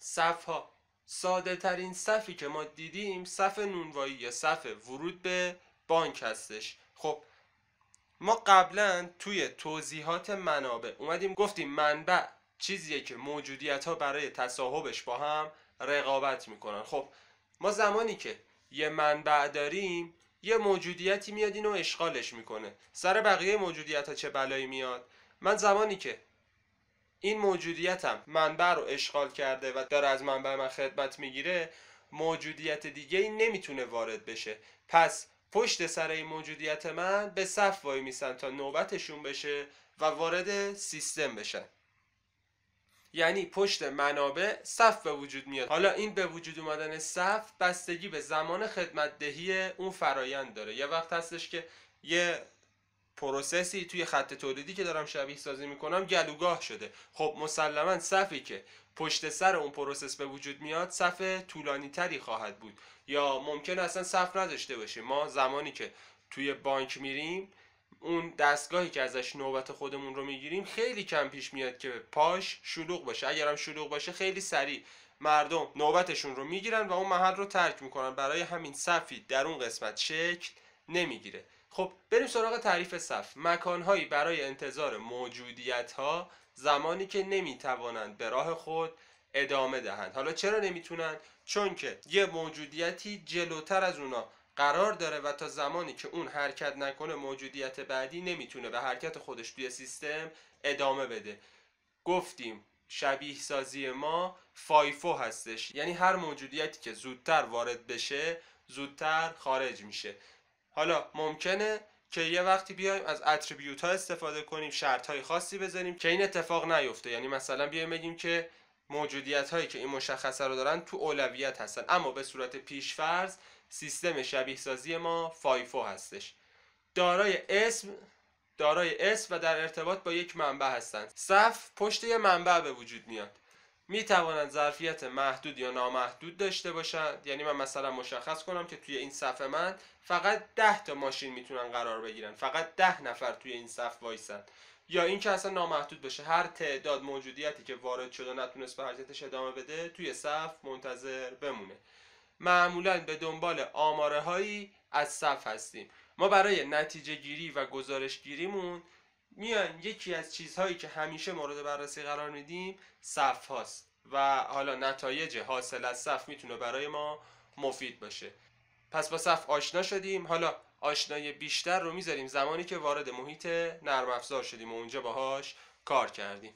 صف ها ساده ترین صفی که ما دیدیم صف نونوایی یا صف ورود به بانک هستش خب ما قبلا توی توضیحات منابع اومدیم گفتیم منبع چیزیه که موجودیت ها برای تصاحبش با هم رقابت میکنن خب ما زمانی که یه منبع داریم یه موجودیتی میاد اینو اشغالش میکنه سر بقیه موجودیت ها چه بلایی میاد من زمانی که این موجودیتم منبع رو اشغال کرده و داره از منبع من خدمت میگیره موجودیت دیگه ای نمیتونه وارد بشه پس پشت سر این موجودیت من به صف وای میسن تا نوبتشون بشه و وارد سیستم بشن یعنی پشت منابع صف به وجود میاد حالا این به وجود اومدن صف بستگی به زمان خدمتدهی اون فرایند داره یه وقت هستش که یه پروسسی توی خط تولیدی که دارم شبیه سازی میکنم گلوگاه شده خب مسلما صفی که پشت سر اون پروسس به وجود میاد صف طولانی تری خواهد بود یا ممکن اصلا صف نداشته باشیم ما زمانی که توی بانک میریم اون دستگاهی که ازش نوبت خودمون رو میگیریم خیلی کم پیش میاد که پاش شلوغ باشه اگرم شلوغ باشه خیلی سریع مردم نوبتشون رو میگیرن و اون محل رو ترک میکنن برای همین صفی در اون قسمت شکل نمیگیره خب بریم سراغ تعریف صف مکانهایی برای انتظار موجودیت ها زمانی که نمیتوانند به راه خود ادامه دهند حالا چرا نمیتونند؟ چون که یه موجودیتی جلوتر از اونا قرار داره و تا زمانی که اون حرکت نکنه موجودیت بعدی نمیتونه به حرکت خودش توی سیستم ادامه بده گفتیم شبیه سازی ما فایفو هستش یعنی هر موجودیتی که زودتر وارد بشه زودتر خارج میشه حالا ممکنه که یه وقتی بیایم از اتریبیوت ها استفاده کنیم شرط های خاصی بزنیم که این اتفاق نیفته یعنی مثلا بیایم بگیم که موجودیت هایی که این مشخصه رو دارن تو اولویت هستن اما به صورت پیشفرض سیستم شبیه سازی ما فایفو هستش دارای اسم دارای اسم و در ارتباط با یک منبع هستند صف پشت یه منبع به وجود میاد می توانند ظرفیت محدود یا نامحدود داشته باشند یعنی من مثلا مشخص کنم که توی این صف من فقط ده تا ماشین میتونن قرار بگیرن فقط ده نفر توی این صف وایسن یا این اصلا نامحدود بشه هر تعداد موجودیتی که وارد شده نتونست به حرکتش ادامه بده توی صف منتظر بمونه معمولا به دنبال آماره هایی از صف هستیم ما برای نتیجه گیری و گزارش گیریمون میان یکی از چیزهایی که همیشه مورد بررسی قرار میدیم صف هاست و حالا نتایج حاصل از صف میتونه برای ما مفید باشه پس با صف آشنا شدیم حالا آشنایی بیشتر رو میذاریم زمانی که وارد محیط نرم افزار شدیم و اونجا باهاش کار کردیم